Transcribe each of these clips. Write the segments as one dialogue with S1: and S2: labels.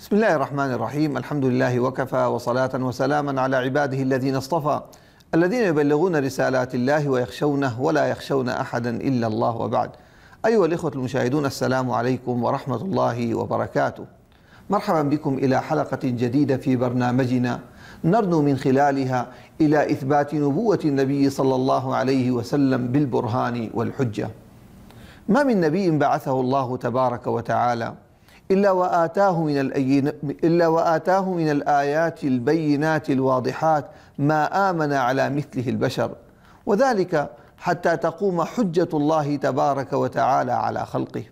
S1: بسم الله الرحمن الرحيم الحمد لله وكفى وصلاة وسلاما على عباده الذين اصطفى الذين يبلغون رسالات الله ويخشونه ولا يخشون أحدا إلا الله وبعد أيها الإخوة المشاهدون السلام عليكم ورحمة الله وبركاته مرحبا بكم إلى حلقة جديدة في برنامجنا نرنو من خلالها إلى إثبات نبوة النبي صلى الله عليه وسلم بالبرهان والحجة ما من نبي بعثه الله تبارك وتعالى إلا وآتاه من إلا وآتاه من الآيات البينات الواضحات ما آمن على مثله البشر وذلك حتى تقوم حجة الله تبارك وتعالى على خلقه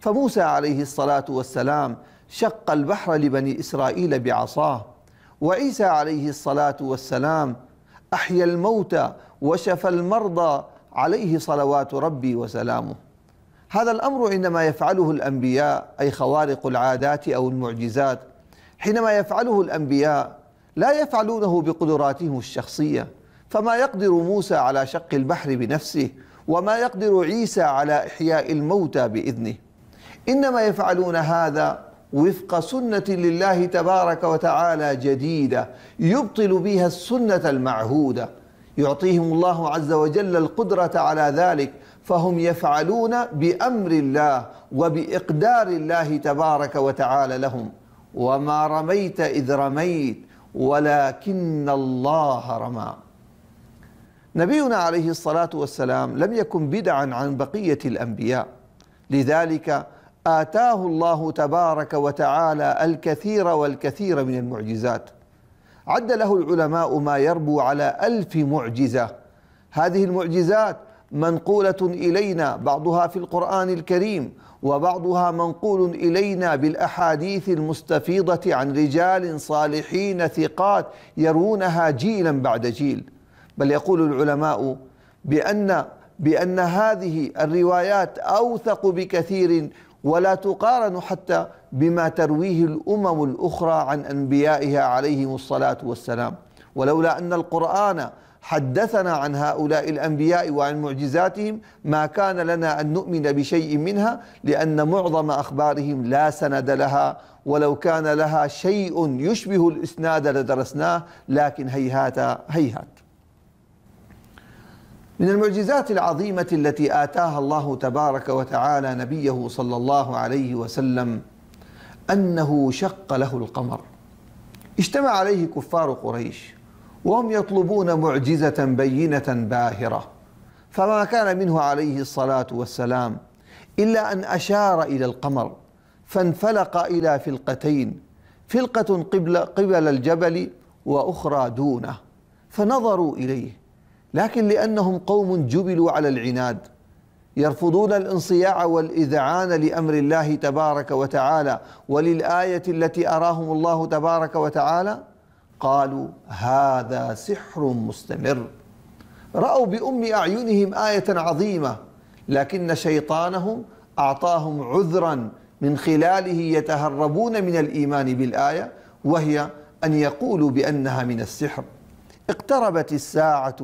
S1: فموسى عليه الصلاة والسلام شق البحر لبني إسرائيل بعصاه وعيسى عليه الصلاة والسلام أحيا الموتى وشفى المرضى عليه صلوات ربي وسلامه هذا الأمر إنما يفعله الأنبياء أي خوارق العادات أو المعجزات حينما يفعله الأنبياء لا يفعلونه بقدراتهم الشخصية فما يقدر موسى على شق البحر بنفسه وما يقدر عيسى على إحياء الموتى بإذنه إنما يفعلون هذا وفق سنة لله تبارك وتعالى جديدة يبطل بها السنة المعهودة يعطيهم الله عز وجل القدرة على ذلك فهم يفعلون بأمر الله وبإقدار الله تبارك وتعالى لهم وما رميت إذ رميت ولكن الله رمى نبينا عليه الصلاة والسلام لم يكن بدعا عن بقية الأنبياء لذلك آتاه الله تبارك وتعالى الكثير والكثير من المعجزات عد له العلماء ما يربو على ألف معجزة هذه المعجزات منقولة إلينا بعضها في القرآن الكريم وبعضها منقول إلينا بالأحاديث المستفيضة عن رجال صالحين ثقات يروونها جيلا بعد جيل بل يقول العلماء بأن بأن هذه الروايات أوثق بكثير ولا تقارن حتى بما ترويه الأمم الأخرى عن أنبيائها عليهم الصلاة والسلام ولولا أن القرآن حدثنا عن هؤلاء الأنبياء وعن معجزاتهم ما كان لنا أن نؤمن بشيء منها لأن معظم أخبارهم لا سند لها ولو كان لها شيء يشبه الإسناد لدرسناه لكن هيهات هيهات من المعجزات العظيمة التي آتاها الله تبارك وتعالى نبيه صلى الله عليه وسلم أنه شق له القمر اجتمع عليه كفار قريش وهم يطلبون معجزة بينة باهرة فما كان منه عليه الصلاة والسلام إلا أن أشار إلى القمر فانفلق إلى فلقتين فلقة قبل, قبل الجبل وأخرى دونه فنظروا إليه لكن لأنهم قوم جبلوا على العناد يرفضون الانصياع والإذعان لأمر الله تبارك وتعالى وللآية التي أراهم الله تبارك وتعالى قالوا هذا سحر مستمر رأوا بأم أعينهم آية عظيمة لكن شيطانهم أعطاهم عذرا من خلاله يتهربون من الإيمان بالآية وهي أن يقولوا بأنها من السحر اقتربت الساعة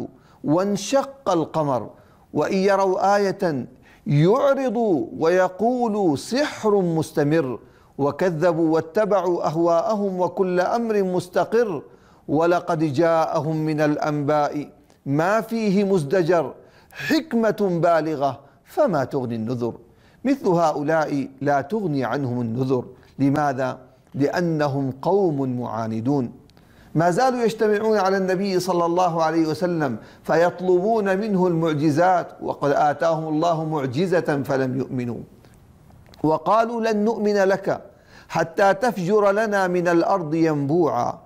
S1: وانشق القمر وإن يروا آية يعرضوا ويقولوا سحر مستمر وكذبوا واتبعوا اهواءهم وكل امر مستقر ولقد جاءهم من الانباء ما فيه مزدجر حكمه بالغه فما تغني النذر مثل هؤلاء لا تغني عنهم النذر لماذا لانهم قوم معاندون ما زالوا يجتمعون على النبي صلى الله عليه وسلم فيطلبون منه المعجزات وقد اتاهم الله معجزه فلم يؤمنوا وقالوا لن نؤمن لك حتى تفجر لنا من الارض ينبوعا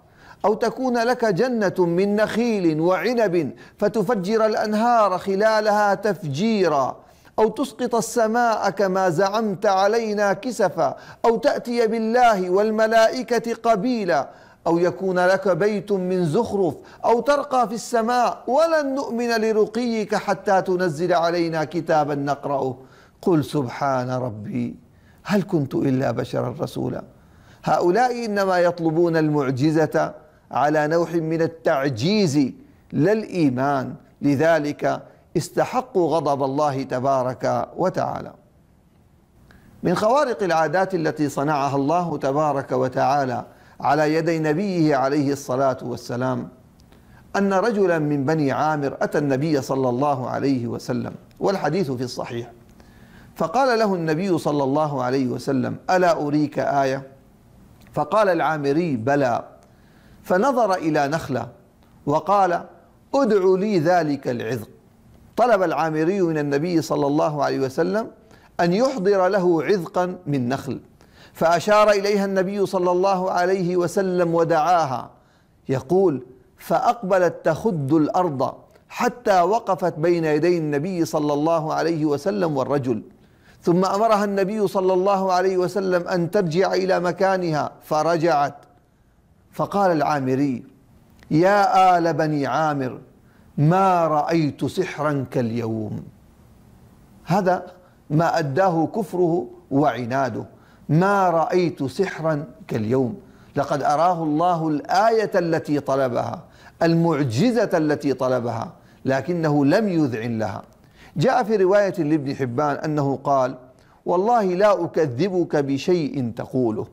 S1: او تكون لك جنه من نخيل وعنب فتفجر الانهار خلالها تفجيرا او تسقط السماء كما زعمت علينا كسفا او تاتي بالله والملائكه قبيلا او يكون لك بيت من زخرف او ترقى في السماء ولن نؤمن لرقيك حتى تنزل علينا كتابا نقراه قل سبحان ربي هل كنت إلا بشرا رسولا هؤلاء إنما يطلبون المعجزة على نوع من التعجيز لا الإيمان لذلك استحقوا غضب الله تبارك وتعالى من خوارق العادات التي صنعها الله تبارك وتعالى على يدي نبيه عليه الصلاة والسلام أن رجلا من بني عامر أتى النبي صلى الله عليه وسلم والحديث في الصحيح فقال له النبي صلى الله عليه وسلم ألا أريك آية فقال العامري بلى فنظر إلى نخلة وقال ادع لي ذلك العذق طلب العامري من النبي صلى الله عليه وسلم أن يحضر له عذقا من نخل فأشار إليها النبي صلى الله عليه وسلم ودعاها يقول فأقبلت تخد الأرض حتى وقفت بين يدي النبي صلى الله عليه وسلم والرجل ثم امرها النبي صلى الله عليه وسلم ان ترجع الى مكانها فرجعت فقال العامري يا ال بني عامر ما رايت سحرا كاليوم هذا ما اداه كفره وعناده ما رايت سحرا كاليوم لقد اراه الله الايه التي طلبها المعجزه التي طلبها لكنه لم يذعن لها جاء في رواية لابن حبان أنه قال والله لا أكذبك بشيء تقوله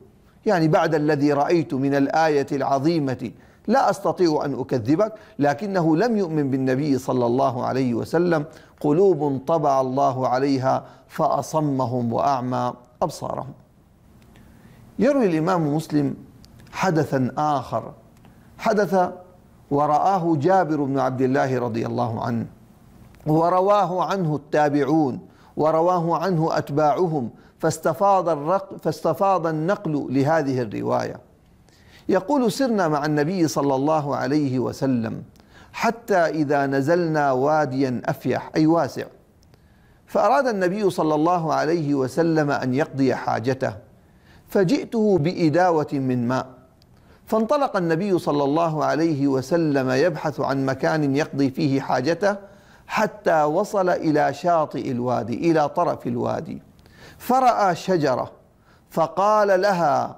S1: يعني بعد الذي رأيت من الآية العظيمة لا أستطيع أن أكذبك لكنه لم يؤمن بالنبي صلى الله عليه وسلم قلوب طبع الله عليها فأصمهم وأعمى أبصارهم يروي الإمام مسلم حدثا آخر حدث ورآه جابر بن عبد الله رضي الله عنه ورواه عنه التابعون ورواه عنه أتباعهم فاستفاض, فاستفاض النقل لهذه الرواية يقول سرنا مع النبي صلى الله عليه وسلم حتى إذا نزلنا واديا أفيح أي واسع فأراد النبي صلى الله عليه وسلم أن يقضي حاجته فجئته بإداوة من ماء فانطلق النبي صلى الله عليه وسلم يبحث عن مكان يقضي فيه حاجته حتى وصل إلى شاطئ الوادي إلى طرف الوادي فرأى شجرة فقال لها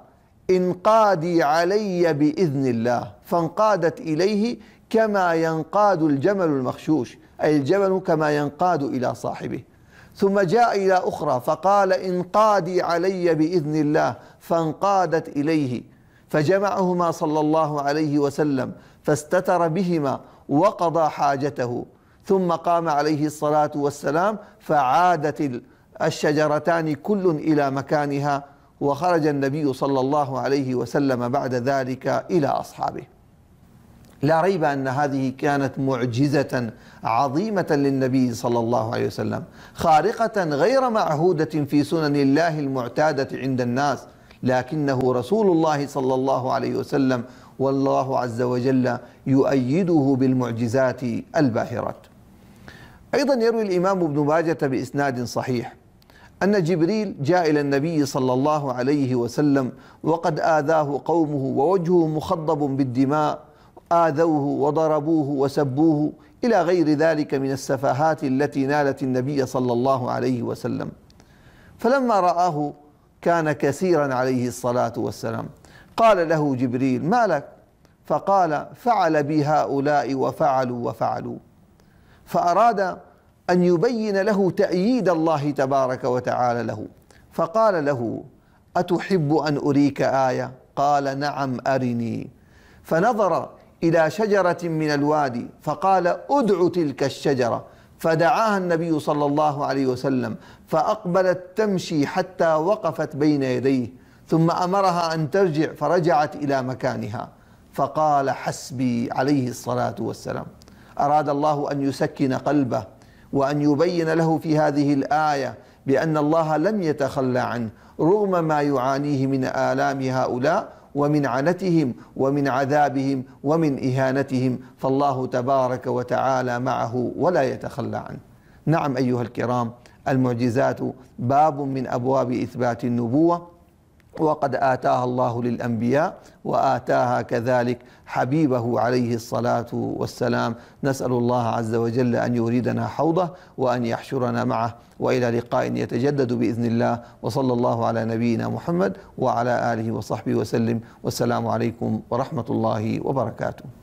S1: انقادي علي بإذن الله فانقادت إليه كما ينقاد الجمل المخشوش أي الجمل كما ينقاد إلى صاحبه ثم جاء إلى أخرى فقال انقادي علي بإذن الله فانقادت إليه فجمعهما صلى الله عليه وسلم فاستتر بهما وقضى حاجته ثم قام عليه الصلاة والسلام فعادت الشجرتان كل إلى مكانها وخرج النبي صلى الله عليه وسلم بعد ذلك إلى أصحابه لا ريب أن هذه كانت معجزة عظيمة للنبي صلى الله عليه وسلم خارقة غير معهودة في سنن الله المعتادة عند الناس لكنه رسول الله صلى الله عليه وسلم والله عز وجل يؤيده بالمعجزات الباهرات أيضا يروي الإمام ابن ماجة بإسناد صحيح أن جبريل جاء إلى النبي صلى الله عليه وسلم وقد آذاه قومه ووجهه مخضب بالدماء آذوه وضربوه وسبوه إلى غير ذلك من السفاهات التي نالت النبي صلى الله عليه وسلم فلما رآه كان كثيرا عليه الصلاة والسلام قال له جبريل ما لك فقال فعل بي هؤلاء وفعلوا وفعلوا فأراد أن يبين له تأييد الله تبارك وتعالى له فقال له أتحب أن أريك آية قال نعم أرني فنظر إلى شجرة من الوادي فقال أدع تلك الشجرة فدعاها النبي صلى الله عليه وسلم فأقبلت تمشي حتى وقفت بين يديه ثم أمرها أن ترجع فرجعت إلى مكانها فقال حسبي عليه الصلاة والسلام أراد الله أن يسكن قلبه وأن يبين له في هذه الآية بأن الله لم يتخلى عنه رغم ما يعانيه من آلام هؤلاء ومن عنتهم ومن عذابهم ومن إهانتهم فالله تبارك وتعالى معه ولا يتخلى عنه نعم أيها الكرام المعجزات باب من أبواب إثبات النبوة وقد آتاها الله للأنبياء وآتاها كذلك حبيبه عليه الصلاة والسلام نسأل الله عز وجل أن يريدنا حوضه وأن يحشرنا معه وإلى لقاء يتجدد بإذن الله وصلى الله على نبينا محمد وعلى آله وصحبه وسلم والسلام عليكم ورحمة الله وبركاته